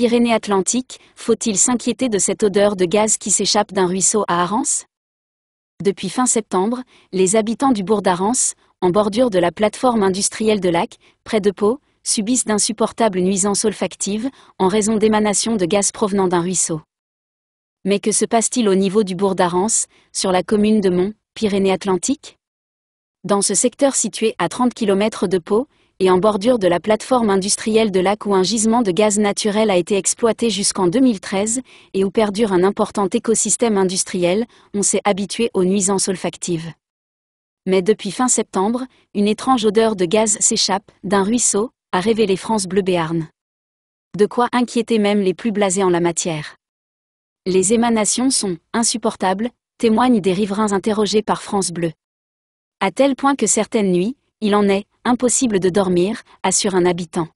Pyrénées-Atlantiques, faut-il s'inquiéter de cette odeur de gaz qui s'échappe d'un ruisseau à Arance Depuis fin septembre, les habitants du bourg d'Arance, en bordure de la plateforme industrielle de Lac, près de Pau, subissent d'insupportables nuisances olfactives en raison d'émanations de gaz provenant d'un ruisseau. Mais que se passe-t-il au niveau du bourg d'Arance, sur la commune de Mont, Pyrénées-Atlantiques Dans ce secteur situé à 30 km de Pau, et en bordure de la plateforme industrielle de lac où un gisement de gaz naturel a été exploité jusqu'en 2013, et où perdure un important écosystème industriel, on s'est habitué aux nuisances olfactives. Mais depuis fin septembre, une étrange odeur de gaz s'échappe d'un ruisseau, a révélé France Bleu Béarn. De quoi inquiéter même les plus blasés en la matière. Les émanations sont insupportables, témoignent des riverains interrogés par France Bleu. À tel point que certaines nuits, il en est impossible de dormir, assure un habitant.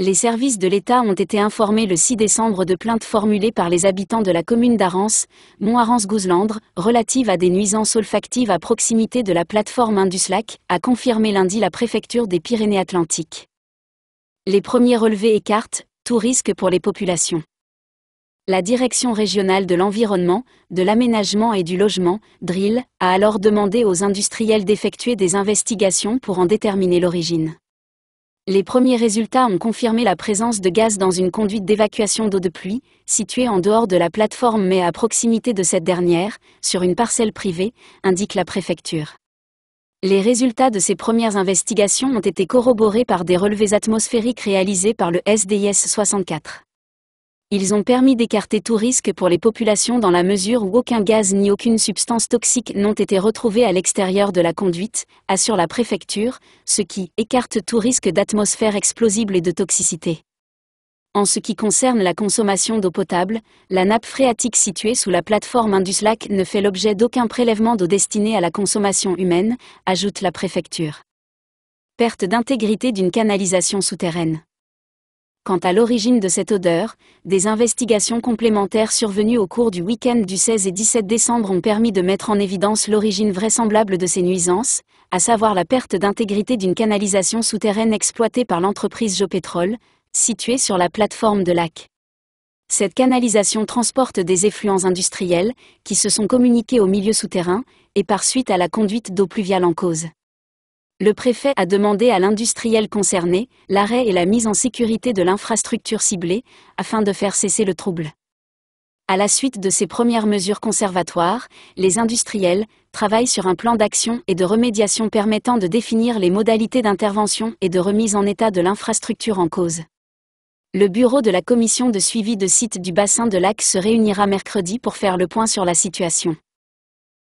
Les services de l'État ont été informés le 6 décembre de plaintes formulées par les habitants de la commune d'Arance, Mont-Arance-Gouzlandre, relatives à des nuisances olfactives à proximité de la plateforme Induslac, a confirmé lundi la préfecture des Pyrénées-Atlantiques. Les premiers relevés écartent tout risque pour les populations. La Direction régionale de l'environnement, de l'aménagement et du logement, DRIL, a alors demandé aux industriels d'effectuer des investigations pour en déterminer l'origine. Les premiers résultats ont confirmé la présence de gaz dans une conduite d'évacuation d'eau de pluie, située en dehors de la plateforme mais à proximité de cette dernière, sur une parcelle privée, indique la préfecture. Les résultats de ces premières investigations ont été corroborés par des relevés atmosphériques réalisés par le SDS 64 ils ont permis d'écarter tout risque pour les populations dans la mesure où aucun gaz ni aucune substance toxique n'ont été retrouvés à l'extérieur de la conduite, assure la préfecture, ce qui écarte tout risque d'atmosphère explosible et de toxicité. En ce qui concerne la consommation d'eau potable, la nappe phréatique située sous la plateforme Induslac ne fait l'objet d'aucun prélèvement d'eau destinée à la consommation humaine, ajoute la préfecture. Perte d'intégrité d'une canalisation souterraine. Quant à l'origine de cette odeur, des investigations complémentaires survenues au cours du week-end du 16 et 17 décembre ont permis de mettre en évidence l'origine vraisemblable de ces nuisances, à savoir la perte d'intégrité d'une canalisation souterraine exploitée par l'entreprise Geopétrole, située sur la plateforme de lac. Cette canalisation transporte des effluents industriels, qui se sont communiqués au milieu souterrain, et par suite à la conduite d'eau pluviale en cause le préfet a demandé à l'industriel concerné l'arrêt et la mise en sécurité de l'infrastructure ciblée, afin de faire cesser le trouble. À la suite de ces premières mesures conservatoires, les industriels travaillent sur un plan d'action et de remédiation permettant de définir les modalités d'intervention et de remise en état de l'infrastructure en cause. Le bureau de la commission de suivi de site du bassin de lac se réunira mercredi pour faire le point sur la situation.